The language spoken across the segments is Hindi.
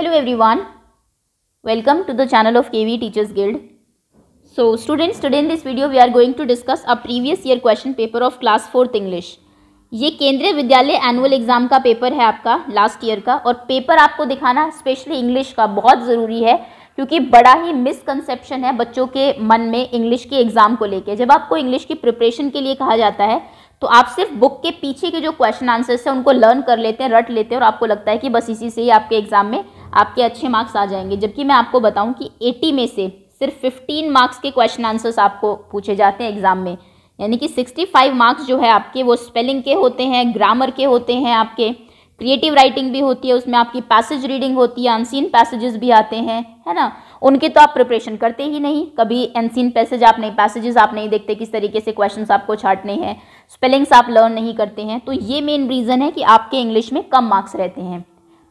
Hello everyone welcome to the channel of KV teachers guild so students today in this video we are going to discuss a previous year question paper of class fourth English ये केंद्रीय विद्यालय एनुअल एग्जाम का पेपर है आपका लास्ट ईयर का और पेपर आपको दिखाना स्पेशली इंग्लिश का बहुत ज़रूरी है क्योंकि बड़ा ही मिसकनसेप्शन है बच्चों के मन में इंग्लिश के एग्ज़ाम को लेकर जब आपको इंग्लिश की प्रिपरेशन के लिए कहा जाता है तो आप सिर्फ बुक के पीछे के जो क्वेश्चन आंसर्स हैं उनको लर्न कर लेते हैं रट लेते हैं और आपको लगता है कि बस इसी से ही आपके एग्ज़ाम में आपके अच्छे मार्क्स आ जाएंगे जबकि मैं आपको बताऊं कि 80 में से सिर्फ 15 मार्क्स के क्वेश्चन आंसर्स आपको पूछे जाते हैं एग्ज़ाम में यानी कि 65 मार्क्स जो है आपके वो स्पेलिंग के होते हैं ग्रामर के होते हैं आपके क्रिएटिव राइटिंग भी होती है उसमें आपकी पैसेज रीडिंग होती है अनसीन पैसेजेस भी आते हैं है ना उनके तो आप प्रिपरेशन करते ही नहीं कभी एनसीन पैसेज आप नहीं पैसेजेस आप नहीं देखते किस तरीके से क्वेश्चन आपको छाटने हैं स्पेलिंग्स आप लर्न नहीं करते हैं तो ये मेन रीज़न है कि आपके इंग्लिश में कम मार्क्स रहते हैं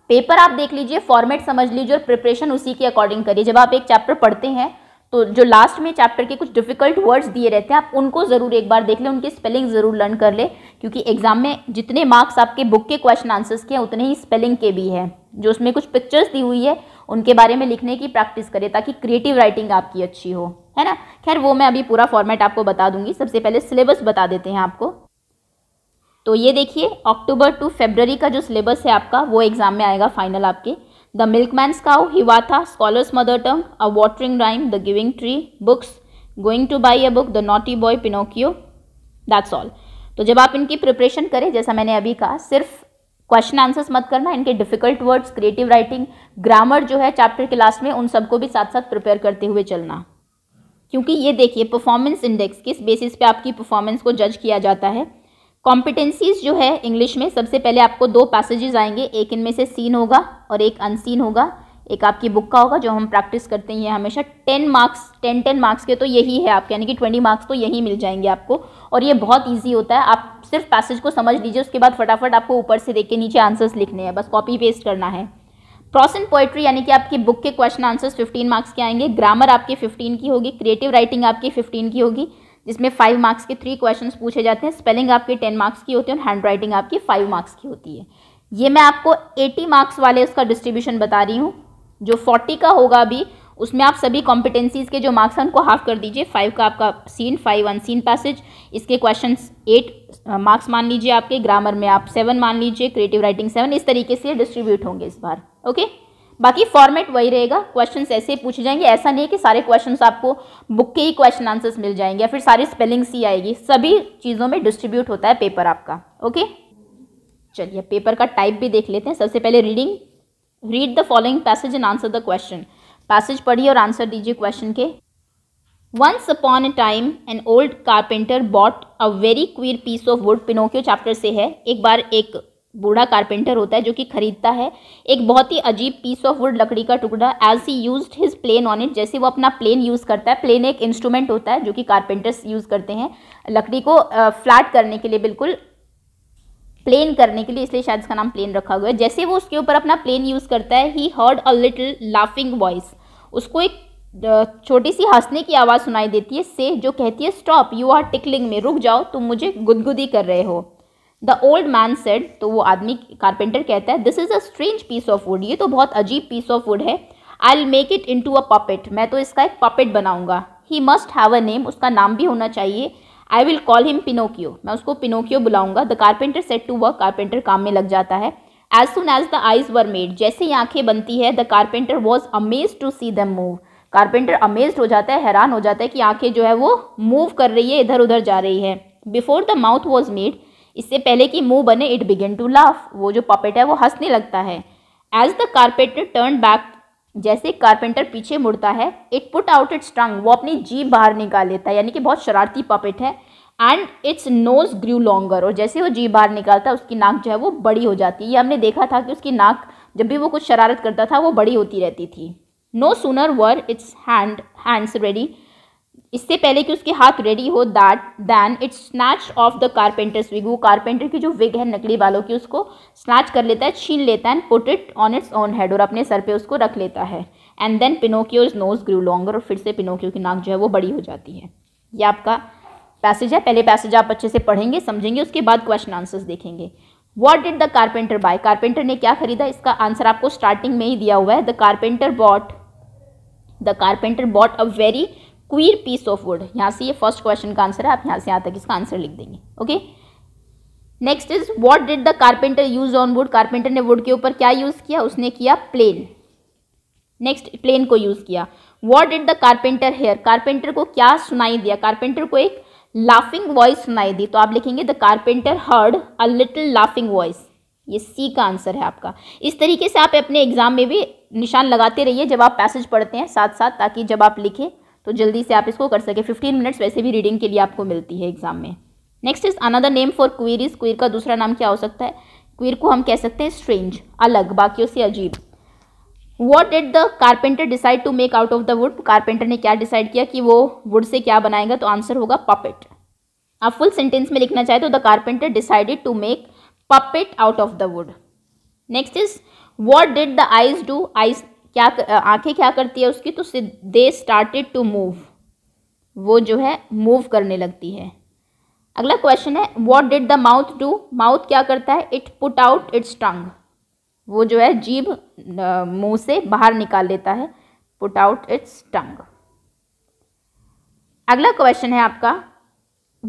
पेपर आप देख लीजिए फॉर्मेट समझ लीजिए और प्रिपरेशन उसी के अकॉर्डिंग करिए जब आप एक चैप्टर पढ़ते हैं तो जो लास्ट में चैप्टर के कुछ डिफिकल्ट वर्ड्स दिए रहते हैं आप उनको ज़रूर एक बार देख लें उनकी स्पेलिंग ज़रूर लर्न कर ले क्योंकि एग्जाम में जितने मार्क्स आपके बुक के क्वेश्चन आंसर्स के हैं उतने ही स्पेलिंग के भी हैं जो उसमें कुछ पिक्चर्स दी हुई है उनके बारे में लिखने की प्रैक्टिस करें ताकि क्रिएटिव राइटिंग आपकी अच्छी हो है ना खैर वो मैं अभी पूरा फॉर्मेट आपको बता दूंगी सबसे पहले सिलेबस बता देते हैं आपको तो ये देखिए अक्टूबर टू फेबररी का जो सिलेबस है आपका वो एग्जाम में आएगा फाइनल आपके द मिल्क मिल्कमैन स्काउ Hiawatha scholars mother tongue a watering rhyme the giving tree books going to buy a book the naughty boy Pinocchio that's all तो जब आप इनकी प्रिपरेशन करें जैसा मैंने अभी कहा सिर्फ क्वेश्चन आंसर्स मत करना इनके difficult words creative writing grammar जो है चैप्टर के लास्ट में उन सबको भी साथ साथ प्रिपेयर करते हुए चलना क्योंकि ये देखिए परफॉर्मेंस इंडेक्स किस बेसिस पे आपकी परफॉर्मेंस को जज किया जाता है कॉम्पिटेंसीज जो है इंग्लिश में सबसे पहले आपको दो पैसेजेस आएंगे एक इनमें से सीन होगा और एक अनसीन होगा एक आपकी बुक का होगा जो हम प्रैक्टिस करते हैं हमेशा ten marks ten ten marks के तो यही है आपके यानी कि ट्वेंटी मार्क्स तो यही मिल जाएंगे आपको और ये बहुत ईजी होता है आप सिर्फ पैसेज को समझ लीजिए उसके बाद फटाफट आपको ऊपर से देख के नीचे आंसर्स लिखने हैं बस कॉपी पेस्ट करना है प्रॉस एंड पोएट्री यानी कि आपकी बुक के क्वेश्चन आंसर्स 15 मार्क्स के आएंगे ग्रामर आपके 15 की होगी क्रिएटिव राइटिंग आपकी 15 की होगी जिसमें 5 मार्क्स के थ्री क्वेश्चन पूछे जाते हैं स्पेलिंग आपके 10 मार्क्स की होती है और हैंड राइटिंग आपकी 5 मार्क्स की होती है ये मैं आपको 80 मार्क्स वाले उसका डिस्ट्रीब्यूशन बता रही हूँ जो 40 का होगा अभी उसमें आप सभी कॉम्पिटेंसीज के जो मार्क्स हैं उनको हाफ कर दीजिए फाइव का आपका सीन फाइव सीन पैसेज इसके क्वेश्चन एट मार्क्स मान लीजिए आपके ग्रामर में आप सेवन मान लीजिए क्रिएटिव राइटिंग सेवन इस तरीके से डिस्ट्रीब्यूट होंगे इस बार ओके बाकी फॉर्मेट वही रहेगा क्वेश्चंस ऐसे पूछे जाएंगे ऐसा नहीं है कि सारे क्वेश्चंस आपको बुक के ही क्वेश्चन आंसर्स मिल जाएंगे या फिर सारी स्पेलिंग्स ही आएगी सभी चीज़ों में डिस्ट्रीब्यूट होता है पेपर आपका ओके चलिए पेपर का टाइप भी देख लेते हैं सबसे पहले reading read the following passage and answer the question passage पढ़िए और आंसर दीजिए क्वेश्चन के once upon a time an old carpenter bought a very queer piece of wood Pinocchio chapter से है एक बार एक बूढ़ा कारपेंटर होता है जो कि खरीदता है एक बहुत ही अजीब पीस ऑफ वुड लकड़ी का टुकड़ा as he use his plane on it जैसे वो अपना प्लेन यूज़ करता है प्लेन एक इंस्ट्रूमेंट होता है जो कि कारपेंटर्स यूज़ करते हैं लकड़ी को फ्लैट करने के लिए बिल्कुल प्लेन करने के लिए इसलिए शायद इसका नाम प्लेन रखा हुआ है जैसे वो उसके ऊपर अपना प्लेन यूज़ करता है he heard a little laughing voice उसको एक छोटी सी हंसने की आवाज़ सुनाई देती है से जो कहती है स्टॉप यू आर टिकलिंग में रुक जाओ तुम मुझे गुदगुदी कर रहे हो द ओल्ड मैन सेड तो वो आदमी कारपेंटर कहता है this is a strange piece of wood ये तो बहुत अजीब पीस ऑफ वुड है I will make it into a puppet मैं तो इसका एक पपेट बनाऊंगा he must have a name उसका नाम भी होना चाहिए I will call him Pinocchio मैं उसको पिनोकियो बुलाऊंगा the carpenter set to work carpenter काम में लग जाता है as soon as the eyes were made जैसे ही आंखें बनती है the carpenter was amaze to see them move carpenter amaze हो जाता है हैरान हो जाता है कि आंखें जो है वो मूव कर रही है इधर उधर जा रही है before the mouth was made इससे पहले कि मुंह बने इट बिगेन टू लाफ वो जो पपेट है वो हंसने लगता है as the carpenter turn back जैसे कारपेंटर पीछे मुड़ता है it put out its tongue वो अपनी जीभ बाहर निकाल लेता है यानी कि बहुत शरारती पपेट है and its nose grew longer और जैसे वो जीभ बाहर निकालता है उसकी नाक जो है वो बड़ी हो जाती है ये हमने देखा था कि उसकी नाक जब भी वो कुछ शरारत करता था वो बड़ी होती रहती थी no sooner were its hand hands ready इससे पहले कि उसके हाथ रेडी हो that than its snatch off the carpenter's wig वो कारपेंटर की जो विग है नकली बालों की उसको स्नैच कर लेता है छीन लेता है and put it on its own head और अपने सर पे उसको रख लेता है and then Pinocchio his nose grew longer और फिर से पिनोकियो की नाक जो है वो बड़ी हो जाती है ये आपका पैसेज है पहले पैसेज आप अच्छे से पढ़ेंगे समझेंगे उसके बाद क्वेश्चन आंसर्स देखेंगे what did the carpenter buy carpenter ने क्या खरीदा इसका आंसर आपको स्टार्टिंग में ही दिया हुआ है the carpenter bought the carpenter bought a very queer piece of wood यहाँ से ये फर्स्ट क्वेश्चन का आंसर है आप यहाँ से यहाँ तक इसका आंसर लिख देंगे okay next is what did the carpenter use on wood carpenter ने वुड के ऊपर क्या यूज़ किया उसने किया प्लेन नेक्स्ट प्लेन को यूज़ किया what did the carpenter hear carpenter को क्या सुनाई दिया कारपेंटर को एक लाफिंग वॉइस सुनाई दी तो आप लिखेंगे the carpenter heard a little laughing voice ये सी का आंसर है आपका इस तरीके से आप अपने एग्जाम में भी निशान लगाते रहिए जब आप पैसेज पढ़ते हैं साथ साथ ताकि जब आप लिखें तो जल्दी से आप इसको कर सके फिफ्टीन मिनट्स वैसे भी रीडिंग के लिए आपको मिलती है एग्जाम में next is another name for queer is queer का दूसरा नाम क्या हो सकता है क्वीर को हम कह सकते हैं स्ट्रेंज अलग बाकियों से अजीब what did the carpenter decide to make out of the wood carpenter ने क्या डिसाइड किया कि वो वुड से क्या बनाएगा तो आंसर होगा पपेट आप फुल सेंटेंस में लिखना चाहे तो the carpenter decided to make puppet out of the wood next is what did the eyes do eyes क्या आंखें क्या करती है उसकी तो दे स्टार्टेड टू मूव वो जो है मूव करने लगती है अगला क्वेश्चन है what did the mouth do mouth क्या करता है it put out its tongue वो जो है जीभ मुंह से बाहर निकाल लेता है पुट आउट इट्स टंग अगला क्वेश्चन है आपका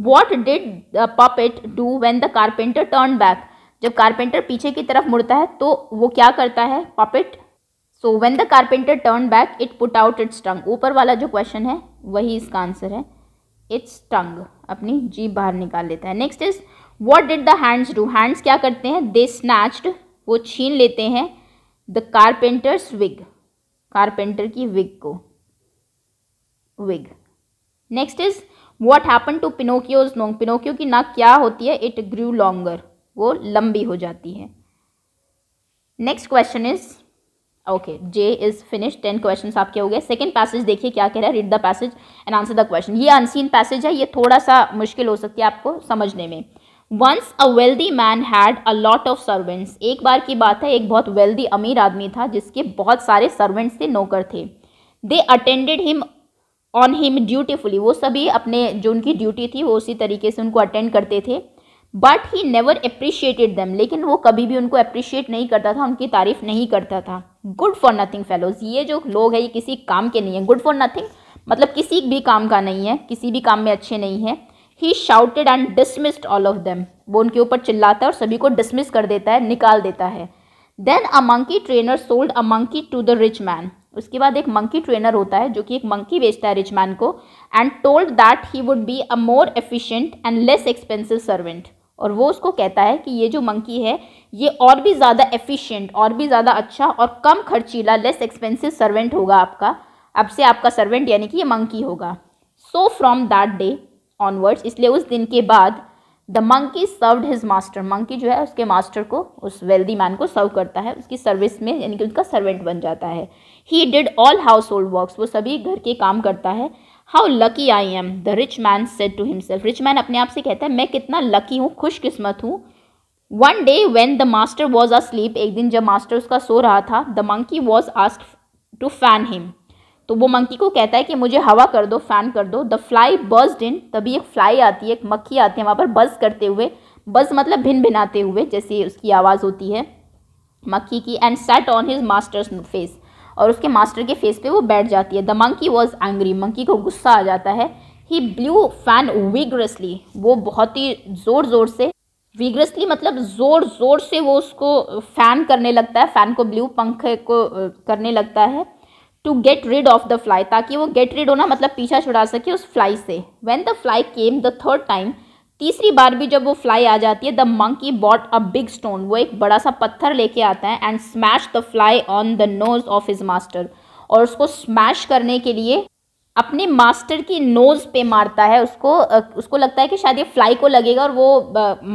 what did the puppet do when the carpenter turn back जब कारपेंटर पीछे की तरफ मुड़ता है तो वो क्या करता है puppet so when the carpenter turn back it put out its tongue ऊपर वाला जो क्वेश्चन है वही इसका आंसर है इट्स टंग अपनी जीप बाहर निकाल लेता है next is what did the hands do hands क्या करते हैं दे स्नैच्ड वो छीन लेते हैं द कारपेंटर्स विग कारपेंटर की विग को wig next is what happen to Pinocchio's nose Pinocchio की नाक क्या होती है इट ग्रू लॉन्गर वो लंबी हो जाती है next question is okay J is finish ten question आपके हो गए सेकेंड पैसेज देखिए क्या कह रहा है read the passage and answer the question ये अनसीन पैसेज है ये थोड़ा सा मुश्किल हो सकती है आपको समझने में once a wealthy man had a lot of servants एक बार की बात है एक बहुत वेल्दी अमीर आदमी था जिसके बहुत सारे सर्वेंट्स थे नौकर थे they attended him on him dutifully वो सभी अपने जो उनकी ड्यूटी थी वो उसी तरीके से उनको अटेंड करते थे but he never appreciated them लेकिन वो कभी भी उनको अप्रिशिएट नहीं करता था उनकी तारीफ नहीं करता था गुड फॉर नथिंग फेलोज ये जो लोग है ये किसी काम के नहीं है गुड फॉर नथिंग मतलब किसी भी काम का नहीं है किसी भी काम में अच्छे नहीं है he shouted and dismissed all of them वो उनके ऊपर चिल्लाता है और सभी को डिसमिस कर देता है निकाल देता है then a monkey trainer sold a monkey to the rich man उसके बाद एक मंकी ट्रेनर होता है जो कि एक मंकी बेचता है रिच मैन को and told that he would be a more efficient and less expensive servant और वो उसको कहता है कि ये जो मंकी है ये और भी ज़्यादा एफिशिएंट और भी ज़्यादा अच्छा और कम खर्चीला लेस एक्सपेंसिव सर्वेंट होगा आपका अब से आपका सर्वेंट यानी कि ये मंकी होगा so from that day onwards इसलिए उस दिन के बाद the monkey served his master monkey जो है उसके मास्टर को उस वेल्दी मैन को सर्व करता है उसकी सर्विस में यानी कि उनका सर्वेंट बन जाता है he did all household work वो सभी घर के काम करता है how lucky I am the rich man set to himself rich man अपने आप से कहता है मैं कितना लकी हूँ खुशकिस्मत हूँ one day when the master was sleep एक दिन जब मास्टर उसका सो रहा था the monkey was ask to fan him तो वो मंकी को कहता है कि मुझे हवा कर दो फैन कर दो द फ्लाई बज इन तभी एक फ्लाई आती है एक मक्खी आती है वहाँ पर बज करते हुए बज मतलब भिन भिनाते हुए जैसे उसकी आवाज़ होती है मक्खी की and set on his master's face और उसके मास्टर के फेस पे वो बैठ जाती है the monkey was angry monkey को गुस्सा आ जाता है ही ब्लू फैन विगरसली वो बहुत ही ज़ोर ज़ोर से वीगरसली मतलब ज़ोर ज़ोर से वो उसको फैन करने लगता है फैन को ब्लू पंख को करने लगता है to get rid of the fly ताकि वो गेट रिड होना मतलब पीछा छुड़ा सके उस फ्लाई से when the fly came the third time तीसरी बार भी जब वो फ्लाई आ जाती है the monkey bought a big stone वो एक बड़ा सा पत्थर लेके आता है and smash the fly on the nose of his master और उसको स्मैश करने के लिए अपने मास्टर की नोज़ पे मारता है उसको उसको लगता है कि शायद ये फ्लाई को लगेगा और वो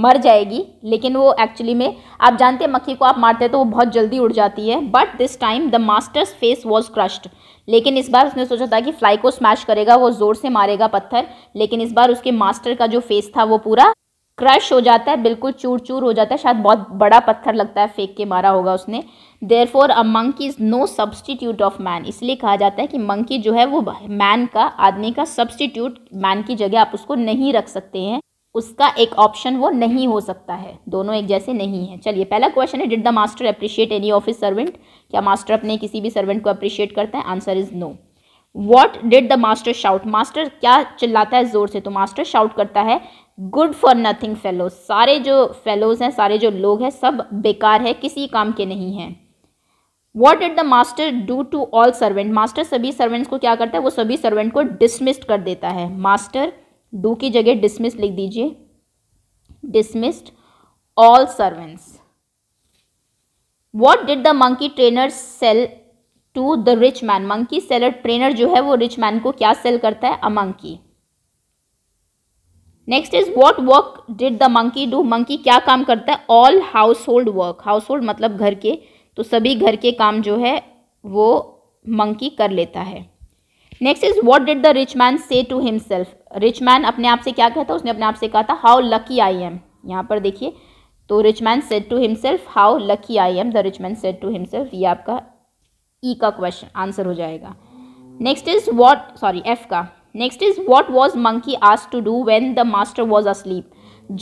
मर जाएगी लेकिन वो एक्चुअली में आप जानते हैं मक्खी को आप मारते हैं तो वो बहुत जल्दी उड़ जाती है but this time the master's face was crushed लेकिन इस बार उसने सोचा था कि फ्लाई को स्मैश करेगा वो ज़ोर से मारेगा पत्थर लेकिन इस बार उसके मास्टर का जो फेस था वो पूरा क्रश हो जाता है बिल्कुल चूर चूर हो जाता है शायद बहुत बड़ा पत्थर लगता है फेंक के मारा होगा उसने therefore a monkey is no substitute of man इसलिए कहा जाता है कि मंकी जो है वो मैन का आदमी का सब्सटीट्यूट मैन की जगह आप उसको नहीं रख सकते हैं उसका एक ऑप्शन वो नहीं हो सकता है दोनों एक जैसे नहीं है चलिए पहला क्वेश्चन है did the master appreciate any of his servant क्या मास्टर अपने किसी भी सर्वेंट को अप्रिशिएट करता है answer is no what did the master shout master क्या चिल्लाता है जोर से तो मास्टर शाउट करता है गुड फॉर नथिंग फेलोज सारे जो फेलोज हैं सारे जो लोग हैं सब बेकार है किसी काम के नहीं हैं what did the master do to all servant master सभी सर्वेंट्स को क्या करता है वो सभी सर्वेंट को डिसमिस्ड कर देता है मास्टर डू की जगह डिसमिस लिख दीजिए dismissed all servants what did the monkey trainer sell to the rich man monkey seller trainer जो है वो रिच मैन को क्या सेल करता है a monkey next is what work did the monkey do monkey क्या काम करता है all household work household मतलब घर के तो सभी घर के काम जो है वो मंकी कर लेता है next is what did the rich man say to himself rich man अपने आप से क्या कहता है उसने अपने आप से कहा था हाउ लकी आई एम यहाँ पर देखिए तो rich man set to himself how lucky I am the rich man set to himself ये आपका ई e का क्वेश्चन आंसर हो जाएगा next is what sorry F का next is what was monkey ask to do when the master was asleep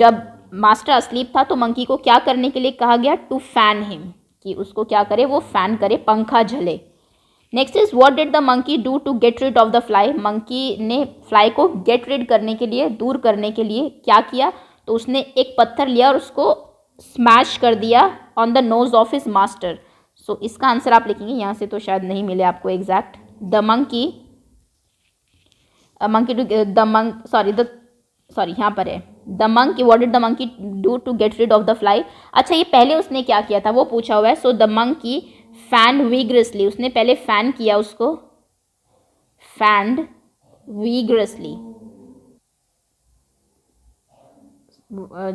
जब मास्टर अस्लीप था तो मंकी को क्या करने के लिए कहा गया टू फैन हिम कि उसको क्या करे वो फैन करे पंखा झले next is what did the monkey do to get rid of the fly monkey ने फ्लाई को गेट रिड करने के लिए दूर करने के लिए क्या किया तो उसने एक पत्थर लिया और उसको स्मैश कर दिया on the nose of his master so इसका आंसर आप लिखेंगे यहाँ से तो शायद नहीं मिले आपको exact the monkey monkey to the monk sorry the sorry यहाँ पर है the monk what did the monkey do to get rid of the fly अच्छा ये पहले उसने क्या किया था वो पूछा हुआ है so the monkey fanned vigorously उसने पहले फैन किया उसको fanned vigorously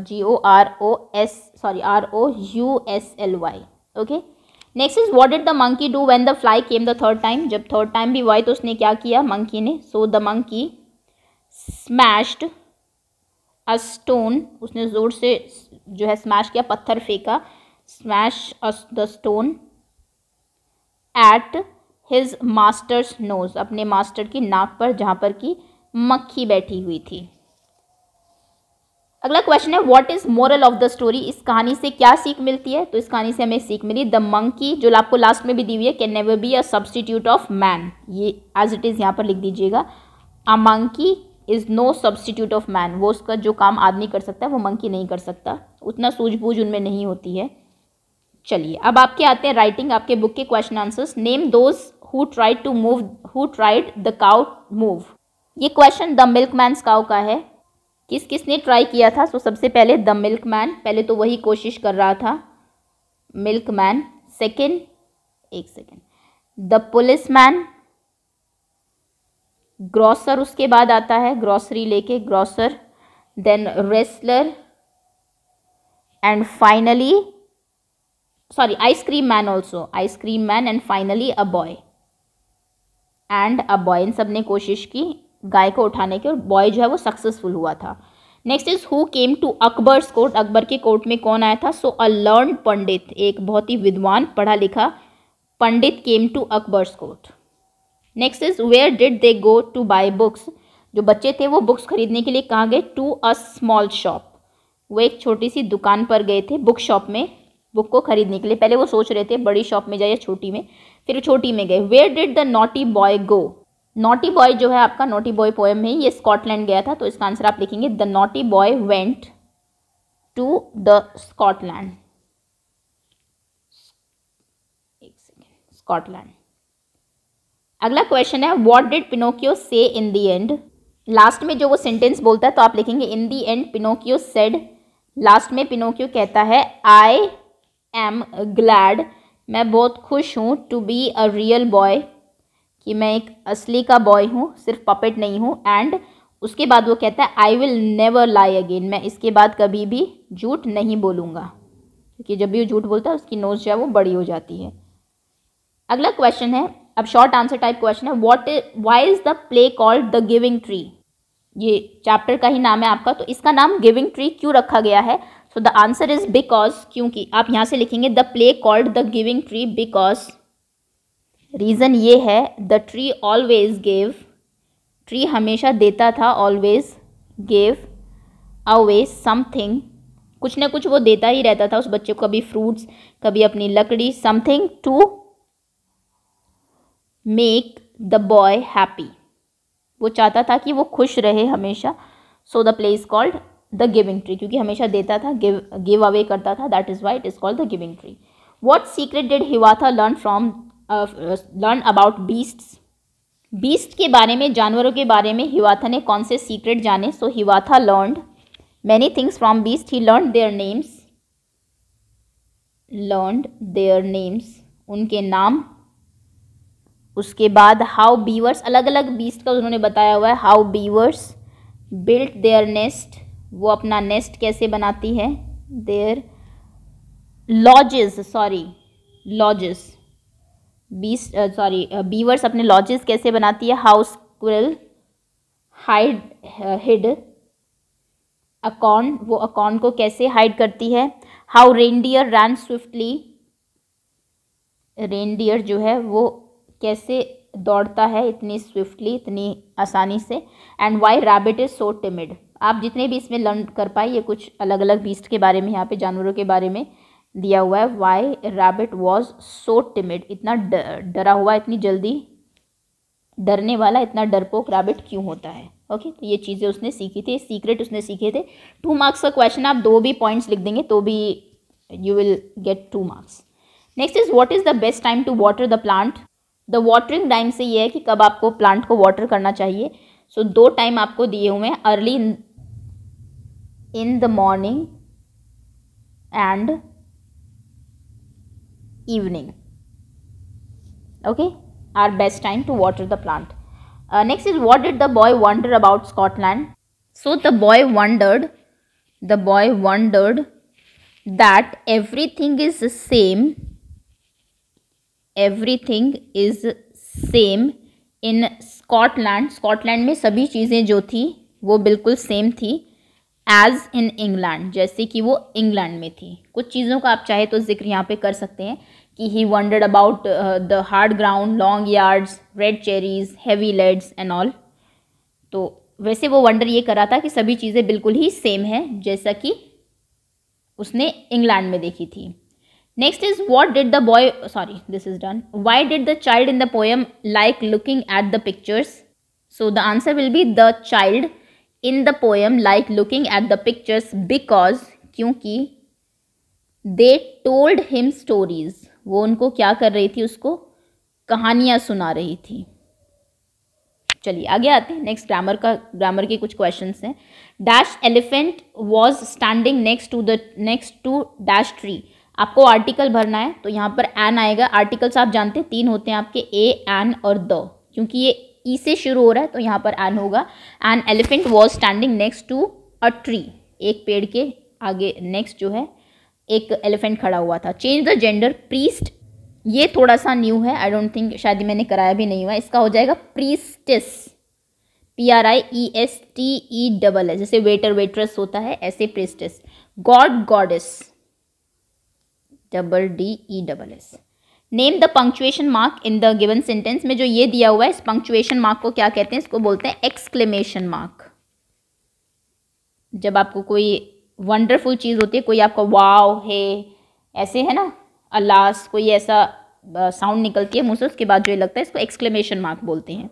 G O R O S sorry R O U S L Y okay next is what did the monkey do when the fly came the third time जब थर्ड टाइम भी हुआ तो उसने क्या किया मंकी ने so the monkey smashed a stone उसने ज़ोर से जो है स्मैश किया पत्थर फेंका smash the stone at his master's nose अपने मास्टर की नाक पर जहाँ पर कि मक्खी बैठी हुई थी अगला क्वेश्चन है what is moral of the story इस कहानी से क्या सीख मिलती है तो इस कहानी से हमें सीख मिली द मंकी जो आपको लास्ट में भी दी हुई है can never be a substitute of man ये एज इट इज़ यहाँ पर लिख दीजिएगा a monkey is no substitute of man वो उसका जो काम आदमी कर सकता है वो मंकी नहीं कर सकता उतना सूझबूझ उनमें नहीं होती है चलिए अब आपके आते हैं राइटिंग आपके बुक के question answers name those who tried to move who tried the cow move ये question the milkman's cow का है किस किस ने ट्राई किया था सो सबसे पहले द मिल्क मैन पहले तो वही कोशिश कर रहा था मिल्क मैन सेकेंड एक second the policeman grocer उसके बाद आता है ग्रॉसरी लेके grocer then wrestler and finally sorry ice cream man also ice cream man and finally a boy and a boy इन सब ने कोशिश की गाय को उठाने के और बॉय जो है वो सक्सेसफुल हुआ था next is who came to Akbar's court Akbar के कोर्ट में कौन आया था सो अ लर्न पंडित एक बहुत ही विद्वान पढ़ा लिखा पंडित came to Akbar's court next is where did they go to buy books जो बच्चे थे वो बुक्स खरीदने के लिए कहाँ गए टू अ स्मॉल शॉप वो एक छोटी सी दुकान पर गए थे बुक शॉप में बुक को खरीदने के लिए पहले वो सोच रहे थे बड़ी शॉप में जाए या छोटी में फिर छोटी में गए where did the naughty boy go naughty boy जो है आपका नोटी बॉय पोएम है ये स्कॉटलैंड गया था तो इसका आंसर आप लिखेंगे the naughty boy went to the Scotland एक सेकेंड स्कॉटलैंड अगला क्वेश्चन है what did Pinocchio say in the end last में जो वो सेंटेंस बोलता है तो आप लिखेंगे in the end Pinocchio said last में पिनोकियो कहता है आई एम ग्लैड मैं बहुत खुश हूँ to be a real boy कि मैं एक असली का बॉय हूँ सिर्फ पपेट नहीं हूँ एंड उसके बाद वो कहता है I will never lie again मैं इसके बाद कभी भी झूठ नहीं बोलूँगा क्योंकि जब भी वो झूठ बोलता है उसकी नोज जो है वो बड़ी हो जाती है अगला क्वेश्चन है अब शॉर्ट आंसर टाइप क्वेश्चन है what is why is the play called the giving tree ये चैप्टर का ही नाम है आपका तो इसका नाम गिविंग ट्री क्यों रखा गया है so the answer is because क्योंकि आप यहाँ से लिखेंगे the play called the giving tree because reason ये है the tree always gave tree हमेशा देता था ऑलवेज गेव अवेज समथिंग कुछ ना कुछ वो देता ही रहता था उस बच्चे को कभी फ्रूट्स कभी अपनी लकड़ी something to make the boy happy वो चाहता था कि वो खुश रहे हमेशा so the place is called the giving tree क्योंकि हमेशा देता था गिव गिव अवे करता था that is why it is called the giving tree what secret did Hiawatha learn from learn about beasts beast के बारे में जानवरों के बारे में हिवाथा ने कौन से सीक्रेट जाने so Hiawatha learn many things from beast he learn their names learn their names उनके नाम उसके बाद हाउ बीवर्स अलग अलग बीस्ट का उन्होंने बताया हुआ है how beavers built their nest वो अपना नेस्ट कैसे बनाती है their lodges sorry lodges bees sorry beavers अपने लॉजेस कैसे बनाती है how squirrel hide hid acorn वो अकॉन को कैसे हाइड करती है how reindeer run swiftly reindeer जो है वो कैसे दौड़ता है इतनी स्विफ्टली इतनी आसानी से and why rabbit is so timid आप जितने भी इसमें लर्न कर पाए ये कुछ अलग अलग बीस्ट के बारे में यहाँ पे जानवरों के बारे में दिया हुआ है why rabbit was so timid इतना डरा हुआ इतनी जल्दी डरने वाला इतना डरपोक रैबिट क्यों होता है ओके तो ये चीज़ें उसने सीखी थी सीक्रेट उसने सीखे थे टू मार्क्स का क्वेश्चन आप दो भी पॉइंट्स लिख देंगे तो भी you will get two marks next is what is the best time to water the plant the watering time से ये है कि कब आपको प्लांट को वाटर करना चाहिए सो so, दो टाइम आपको दिए हुए हैं early in the morning and evening okay our best time to water the plant uh, next is what did the boy wonder about scotland so the boy wondered the boy wondered that everything is the same everything is same in Scotland. Scotland में सभी चीज़ें जो थी वो बिल्कुल same थी एज इन इंग्लैंड जैसे कि वो इंग्लैंड में थी कुछ चीज़ों का आप चाहे तो जिक्र यहाँ पे कर सकते हैं कि he wandered about the hard ground long yards red cherries heavy leads and all तो वैसे वो वंडर ये करा था कि सभी चीज़ें बिल्कुल ही सेम है जैसा कि उसने इंग्लैंड में देखी थी next is what did the boy sorry this is done why did the child in the poem like looking at the pictures so the answer will be the child in the poem like looking at the pictures because क्योंकि दे टोल्ड हिम स्टोरीज वो उनको क्या कर रही थी उसको कहानियाँ सुना रही थी चलिए आगे आते हैं नेक्स्ट ग्रामर का ग्रामर के कुछ क्वेश्चन हैं dash elephant was standing next to the next to dash tree आपको आर्टिकल भरना है तो यहाँ पर एन आएगा आर्टिकल्स आप जानते हैं तीन होते हैं आपके ए एन और द क्योंकि ये ई e से शुरू हो रहा है तो यहाँ पर एन होगा an elephant was standing next to a tree एक पेड़ के आगे नेक्स्ट जो है एक एलिफेंट खड़ा हुआ था चेंज द जेंडर प्रीस्ट ये थोड़ा सा न्यू है आई डोंट थिंक शायद मैंने कराया भी नहीं हुआ इसका हो जाएगा priestess P R I E S T E double है जैसे वेटर वेट्रेस होता है ऐसे priestess god goddess double D E double S name the punctuation mark in the given sentence में जो ये दिया हुआ है इस पंक्चुएशन मार्क को क्या कहते हैं इसको बोलते हैं एक्सक्लेमेशन मार्क जब आपको कोई वंडरफुल चीज़ होती है कोई आपका वाव है ऐसे है ना अलास कोई ऐसा साउंड निकलती है मुँह से उसके बाद जो ये लगता है इसको एक्सक्लेमेशन मार्क बोलते हैं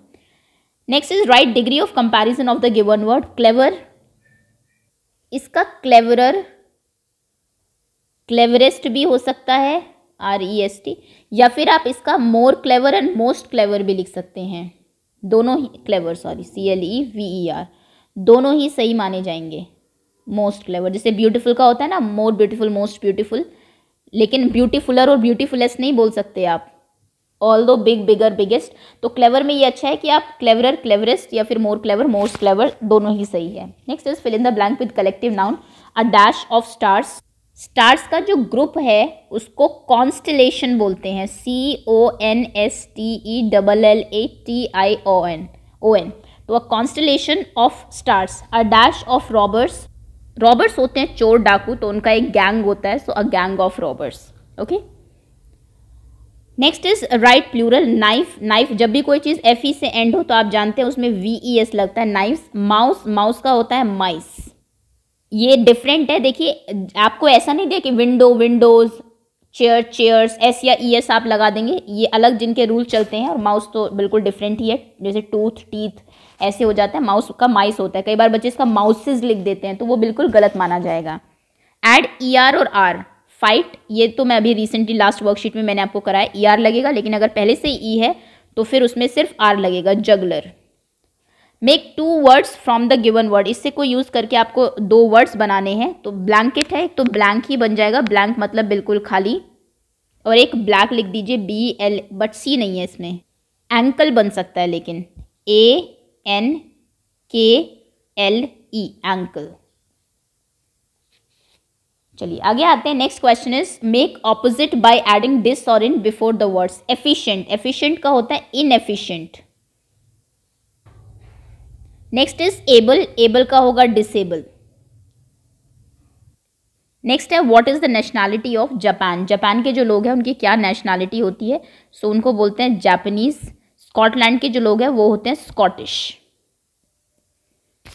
next is write degree of comparison of the given word clever इसका क्लेवरर क्लेवरेस्ट भी हो सकता है आर ई एस टी या फिर आप इसका more clever and most clever भी लिख सकते हैं दोनों ही clever sorry C L E V E R दोनों ही सही माने जाएंगे मोस्ट क्लेवर जैसे ब्यूटीफुल का होता है ना मोर ब्यूटीफुल मोस्ट ब्यूटीफुल लेकिन ब्यूटीफुलर और ब्यूटीफुलेस्ट नहीं बोल सकते आप although big bigger biggest तो क्लेवर में ये अच्छा है कि आप क्लेवरर क्लेवरेस्ट या फिर मोर क्लेवर मोस्ट क्लेवर दोनों ही सही है next is fill in the blank with collective noun a dash of stars stars का जो ग्रुप है उसको कॉन्स्टलेशन बोलते हैं C O N S T E double L A T I O N O N तो a constellation of stars a dash of robbers robbers होते हैं चोर डाकू तो उनका एक गैंग होता है so a gang of robbers okay next is write plural knife knife जब भी कोई चीज़ एफ ई e से एंड हो तो आप जानते हैं उसमें वी ई एस लगता है नाइफ माउस माउस का होता है माइस ये डिफरेंट है देखिए आपको ऐसा नहीं दिया कि window windows chair chairs S या ई e एस आप लगा देंगे ये अलग जिनके रूल चलते हैं और माउस तो बिल्कुल डिफरेंट ही है जैसे टूथ टीथ ऐसे हो जाता है माउस का माइस होता है कई बार बच्चे इसका माउसेज लिख देते हैं तो वो बिल्कुल गलत माना जाएगा एड ई आर और आर फाइट ये तो मैं अभी रिसेंटली लास्ट वर्कशीट में मैंने आपको कराया ई e आर लगेगा लेकिन अगर पहले से ई e है तो फिर उसमें सिर्फ आर लगेगा juggler make two words from the given word इससे को यूज़ करके आपको दो वर्ड्स बनाने हैं तो ब्लैंकेट है तो ब्लैंक ही बन जाएगा ब्लैंक मतलब बिल्कुल खाली और एक ब्लैक लिख दीजिए बी एल बट सी नहीं है इसमें एंकल बन सकता है लेकिन A N K L E ankle चलिए आगे आते हैं next question is make opposite by adding dis or in before the words efficient efficient का होता है inefficient next is able able का होगा डिसेबल नेक्स्ट है what is the nationality of Japan Japan के जो लोग हैं उनकी क्या नेशनैलिटी होती है सो so, उनको बोलते हैं जापानीज स्कॉटलैंड के जो लोग हैं वो होते हैं Scottish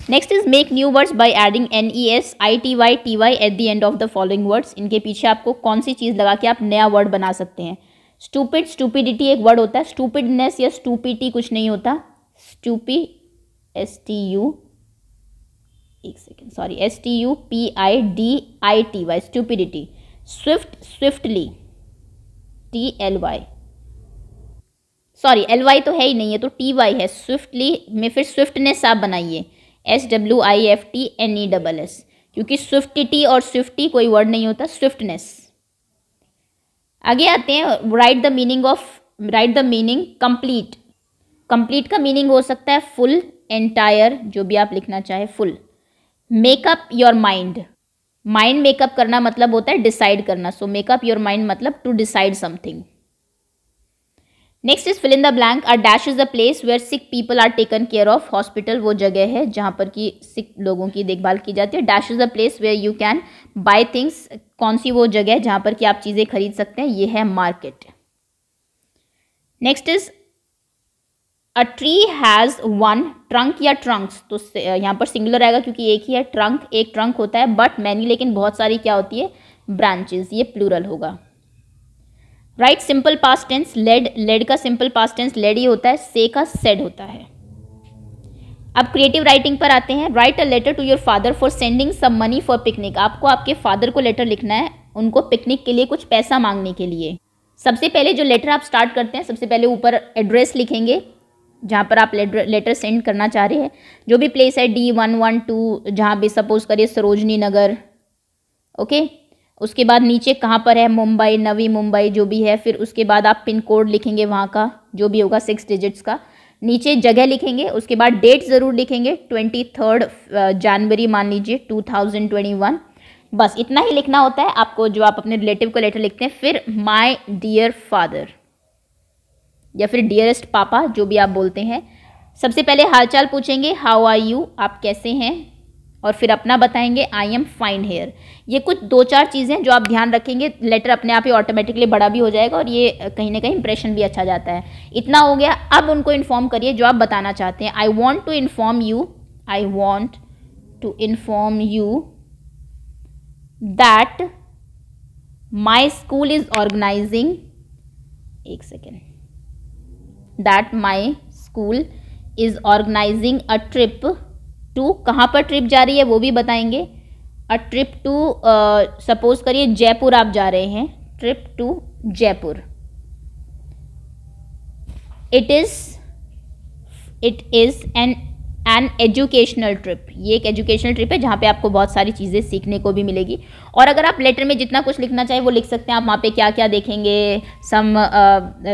next is make new words by adding N E S I T Y T Y at the end of the following words इनके पीछे आपको कौन सी चीज़ लगा के आप नया वर्ड बना सकते हैं स्टूपिड स्टूपिडिटी एक वर्ड होता है स्टूपिडनेस या स्टूपिटी कुछ नहीं होता स्टूपी एस टी यू एक second sorry S T U P I D I T Y stupidity swift swiftly T L Y sorry L Y तो है ही नहीं है तो टी वाई है स्विफ्टली में फिर स्विफ्ट ने साफ बनाइए S W I F T N E double S क्योंकि स्विफ्टिटी और स्विफ्टी कोई वर्ड नहीं होता स्विफ्टनेस आगे आते हैं write the meaning of write the meaning complete complete का मीनिंग हो सकता है फुल एंटायर जो भी आप लिखना चाहे full make up your mind mind make up करना मतलब होता है डिसाइड करना सो मेकअप योर माइंड मतलब to decide something next is fill in the blank are dash is the place where sick people are taken care of hospital वो जगह है जहाँ पर कि सिक लोगों की देखभाल की जाती है dash is the place where you can buy things कौन सी वो जगह है जहाँ पर कि आप चीज़ें खरीद सकते हैं ये है मार्केट नेक्स्ट इज तो a tree has one trunk या ट्रंक्स तो यहाँ पर सिंगुलर आएगा क्योंकि एक ही है ट्रंक एक ट्रंक होता है बट मैनी लेकिन बहुत सारी क्या होती है ब्रांचेस ये प्लूरल होगा write simple past tense led led का सिंपल पास टेंस लेड ही होता है से का सेड होता है अब क्रिएटिव राइटिंग पर आते हैं write a letter to your father for sending some money for picnic आपको आपके फादर को लेटर लिखना है उनको पिकनिक के लिए कुछ पैसा मांगने के लिए सबसे पहले जो लेटर आप स्टार्ट करते हैं सबसे पहले ऊपर एड्रेस लिखेंगे जहाँ पर आप लेटर लेटर सेंड करना चाह रहे हैं जो भी प्लेस है डी वन वन टू जहाँ भी सपोज करिए सरोजनी नगर ओके उसके बाद नीचे कहाँ पर है मुंबई नवी मुंबई जो भी है फिर उसके बाद आप पिन कोड लिखेंगे वहाँ का जो भी होगा सिक्स डिजिट्स का नीचे जगह लिखेंगे उसके बाद डेट ज़रूर लिखेंगे ट्वेंटी थर्ड जनवरी मान लीजिए टू थाउजेंड ट्वेंटी वन बस इतना ही लिखना होता है आपको जो आप अपने रिलेटिव को लेटर लिखते हैं फिर माई डियर फादर या फिर डियरेस्ट पापा जो भी आप बोलते हैं सबसे पहले हालचाल पूछेंगे हाउ आर यू आप कैसे हैं और फिर अपना बताएंगे आई एम फाइन हेयर ये कुछ दो चार चीज़ें जो आप ध्यान रखेंगे लेटर अपने आप ही ऑटोमेटिकली बड़ा भी हो जाएगा और ये कहीं ना कहीं इंप्रेशन भी अच्छा जाता है इतना हो गया अब उनको इन्फॉर्म करिए जो आप बताना चाहते हैं I want to inform you I want to inform you that my school is organising एक second that my school is organising a trip to कहाँ पर ट्रिप जा रही है वो भी बताएंगे अ ट्रिप टू सपोज करिए जयपुर आप जा रहे हैं trip to Jaipur it is it is an an educational trip ये एक एजुकेशनल ट्रिप है जहाँ पे आपको बहुत सारी चीज़ें सीखने को भी मिलेगी और अगर आप लेटर में जितना कुछ लिखना चाहें वो लिख सकते हैं आप वहाँ पे क्या क्या देखेंगे some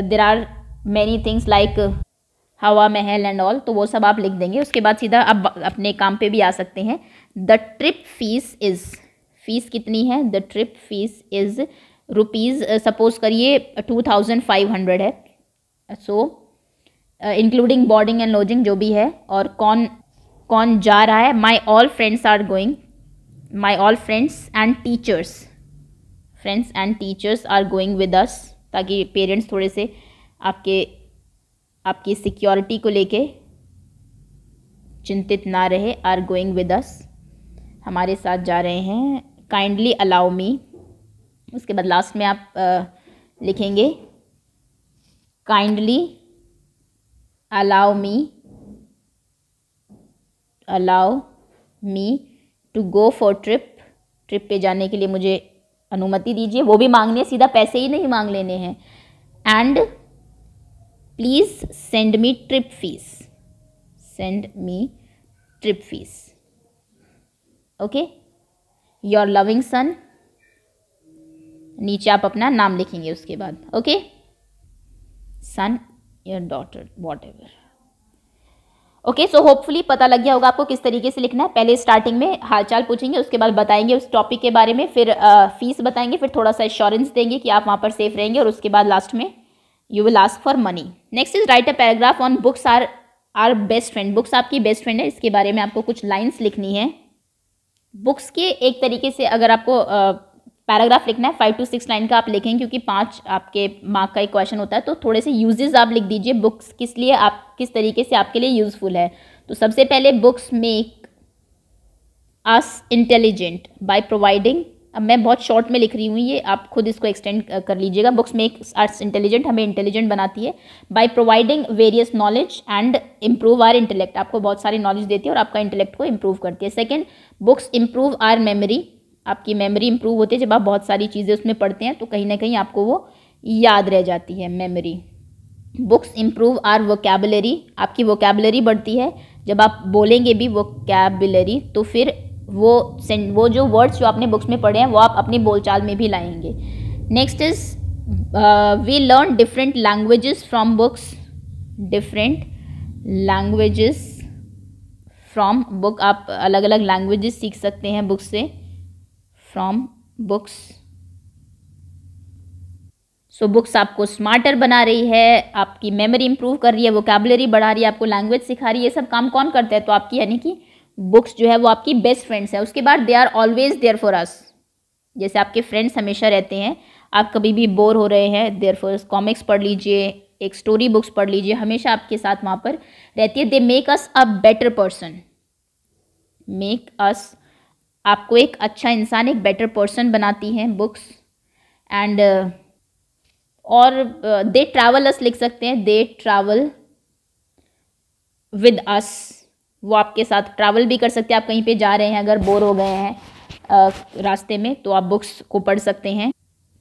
there are many things like Hawa Mahal and all तो वो सब आप लिख देंगे उसके बाद सीधा आप अपने काम पे भी आ सकते हैं the trip fees is fees कितनी है the trip fees is rupees suppose करिए टू थाउजेंड फाइव हंड्रेड है so including boarding and lodging जो भी है और कौन कौन जा रहा है my all friends are going my all friends and teachers friends and teachers are going with us ताकि पेरेंट्स थोड़े से आपके आपकी सिक्योरिटी को लेके चिंतित ना रहे आर गोइंग विद अस हमारे साथ जा रहे हैं काइंडली अलाउ मी उसके बाद लास्ट में आप आ, लिखेंगे kindly allow me allow me to go for trip trip पे जाने के लिए मुझे अनुमति दीजिए वो भी मांगने सीधा पैसे ही नहीं मांग लेने हैं and please send me trip fees send me trip fees okay your loving son नीचे आप अपना नाम लिखेंगे उसके बाद okay son your daughter whatever okay so hopefully पता लग गया होगा आपको किस तरीके से लिखना है पहले स्टार्टिंग में हालचाल पूछेंगे उसके बाद बताएंगे उस टॉपिक के बारे में फिर फीस बताएंगे फिर थोड़ा सा एश्योरेंस देंगे कि आप वहाँ पर सेफ रहेंगे और उसके बाद लास्ट में you will ask for money next is write a paragraph on books are our best friend books आपकी बेस्ट फ्रेंड है इसके बारे में आपको कुछ लाइन्स लिखनी है बुक्स के एक तरीके से अगर आपको पैराग्राफ लिखना है फाइव टू सिक्स लाइन का आप लिखें क्योंकि पाँच आपके मार्क का एक क्वेश्चन होता है तो थोड़े से यूजेज आप लिख दीजिए बुक्स किस लिए आप किस तरीके से आपके लिए यूज़फुल है तो सबसे पहले books make us intelligent by providing अब मैं बहुत शॉर्ट में लिख रही हूँ ये आप खुद इसको एक्सटेंड कर लीजिएगा बुक्स मेक आर्ट्स इंटेलिजेंट हमें इंटेलिजेंट बनाती है by providing various knowledge and improve our intellect आपको बहुत सारी नॉलेज देती है और आपका इंटेलेक्ट को इम्प्रूव करती है second books improve our memory आपकी मेमरी इम्प्रूव होती है जब आप बहुत सारी चीज़ें उसमें पढ़ते हैं तो कहीं ना कहीं आपको वो याद रह जाती है memory books improve our vocabulary आपकी वोकेबलरी बढ़ती है जब आप बोलेंगे भी वो तो फिर वो वो जो वर्ड्स जो आपने बुक्स में पढ़े हैं वो आप अपनी बोलचाल में भी लाएंगे next is we learn different languages from books different languages from book आप अलग अलग लैंग्वेजेस सीख सकते हैं बुक्स से फ्रॉम बुक्स सो बुक्स आपको स्मार्टर बना रही है आपकी मेमोरी इंप्रूव कर रही है वोकेबलरी बढ़ा रही है आपको लैंग्वेज सिखा रही है ये सब काम कौन करता है तो आपकी यानी कि बुक्स जो है वो आपकी बेस्ट फ्रेंड्स है उसके बाद they are always there for us जैसे आपके फ्रेंड्स हमेशा रहते हैं आप कभी भी बोर हो रहे हैं देयर फॉर कॉमिक्स पढ़ लीजिए एक स्टोरी बुक्स पढ़ लीजिए हमेशा आपके साथ वहाँ पर रहती है they make us a better person make us आपको एक अच्छा इंसान एक बेटर पर्सन बनाती हैं बुक्स एंड uh, और दे ट्रैवल अस लिख सकते हैं दे ट्रैवल विद अस वो आपके साथ ट्रैवल भी कर सकते हैं आप कहीं पे जा रहे हैं अगर बोर हो गए हैं रास्ते में तो आप बुक्स को पढ़ सकते हैं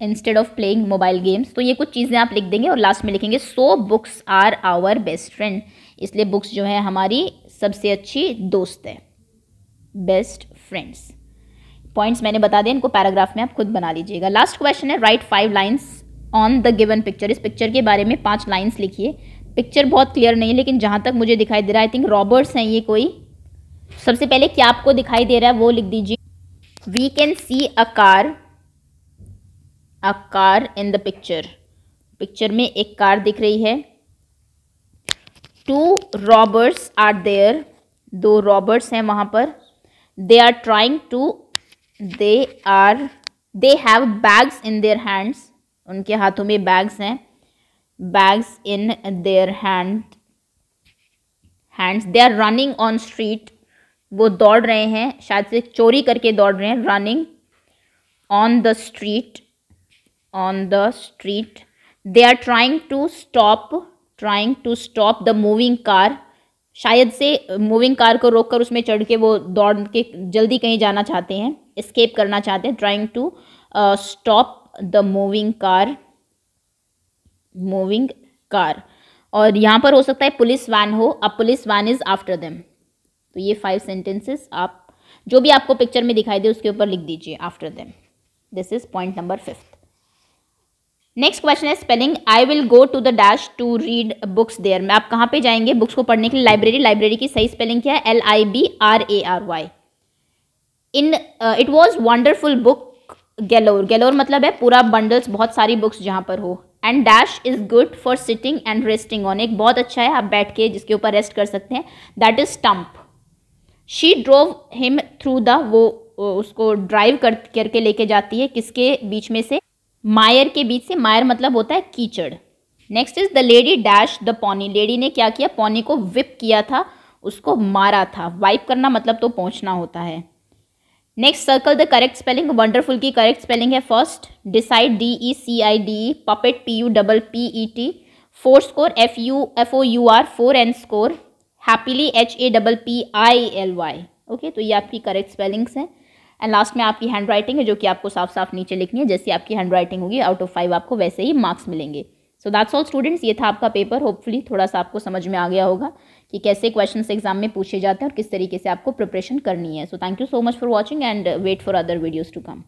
instead of playing mobile games तो ये कुछ चीज़ें आप लिख देंगे और लास्ट में लिखेंगे so books are our best friend इसलिए बुक्स जो है हमारी सबसे अच्छी दोस्त है बेस्ट फ्रेंड्स पॉइंट्स मैंने बता दें इनको पैराग्राफ में आप खुद बना लीजिएगा लास्ट क्वेश्चन है write five lines on the given picture इस पिक्चर के बारे में पाँच लाइन्स लिखिए पिक्चर बहुत क्लियर नहीं है लेकिन जहाँ तक मुझे दिखाई दे रहा है आई थिंक रॉबर्ट्स हैं ये कोई सबसे पहले क्या आपको दिखाई दे रहा है वो लिख दीजिए we can see a car a car in the picture picture में एक कार दिख रही है टू रॉबर्ट्स आर देयर दो रॉबर्ट्स हैं वहाँ पर they are trying to they are they have bags in their hands उनके हाथों में बैग्स हैं bags in their hand hands they are running on street वो दौड़ रहे हैं शायद से चोरी करके दौड़ रहे हैं running on the street on the street they are trying to stop trying to stop the moving car शायद से मूविंग कार को रोककर उसमें चढ़ के वो दौड़ के जल्दी कहीं जाना चाहते हैं एस्केप करना चाहते हैं trying to stop the moving car moving car और यहाँ पर हो सकता है पुलिस वैन हो अब police van is after them तो ये फाइव सेंटेंसेस आप जो भी आपको पिक्चर में दिखाई दे उसके ऊपर लिख दीजिए after them this is point number fifth next question है spelling I will go to the dash to read books there में आप कहाँ पे जाएंगे बुक्स को पढ़ने के लिए लाइब्रेरी लाइब्रेरी की सही स्पेलिंग क्या है L I B R A R Y in it was wonderful book galore galore मतलब है पूरा बंडल्स बहुत सारी बुक्स जहाँ पर हो and dash is good for sitting and resting on एक बहुत अच्छा है आप बैठ के जिसके ऊपर रेस्ट कर सकते हैं that is stump she drove him through the वो उसको ड्राइव कर करके लेके जाती है किसके बीच में से मायर के बीच से मायर मतलब होता है कीचड़ next is the lady dash the pony lady ने क्या किया पौनी को विप किया था उसको मारा था वाइप करना मतलब तो पहुंचना होता है next circle the correct spelling wonderful की करेक्ट स्पेलिंग है first decide D E C I D E puppet P U double P E T four score F U F O U R four and score happily H A double P I L Y okay तो ये आपकी करेक्ट स्पेलिंग्स हैं एंड लास्ट में आपकी हैंड राइटिंग है जो कि आपको साफ साफ नीचे लिखनी है जैसे आपकी हैंड राइटिंग होगी आउट ऑफ फाइव आपको वैसे ही मार्क्स मिलेंगे सो दैट्स ऑल स्टूडेंट्स ये था आपका पेपर होपफुली थोड़ा सा आपको समझ में आ गया होगा कि कैसे क्वेश्चन एग्जाम में पूछे जाते हैं और किस तरीके से आपको प्रिपरेशन करनी है so thank you so much for watching and wait for other videos to come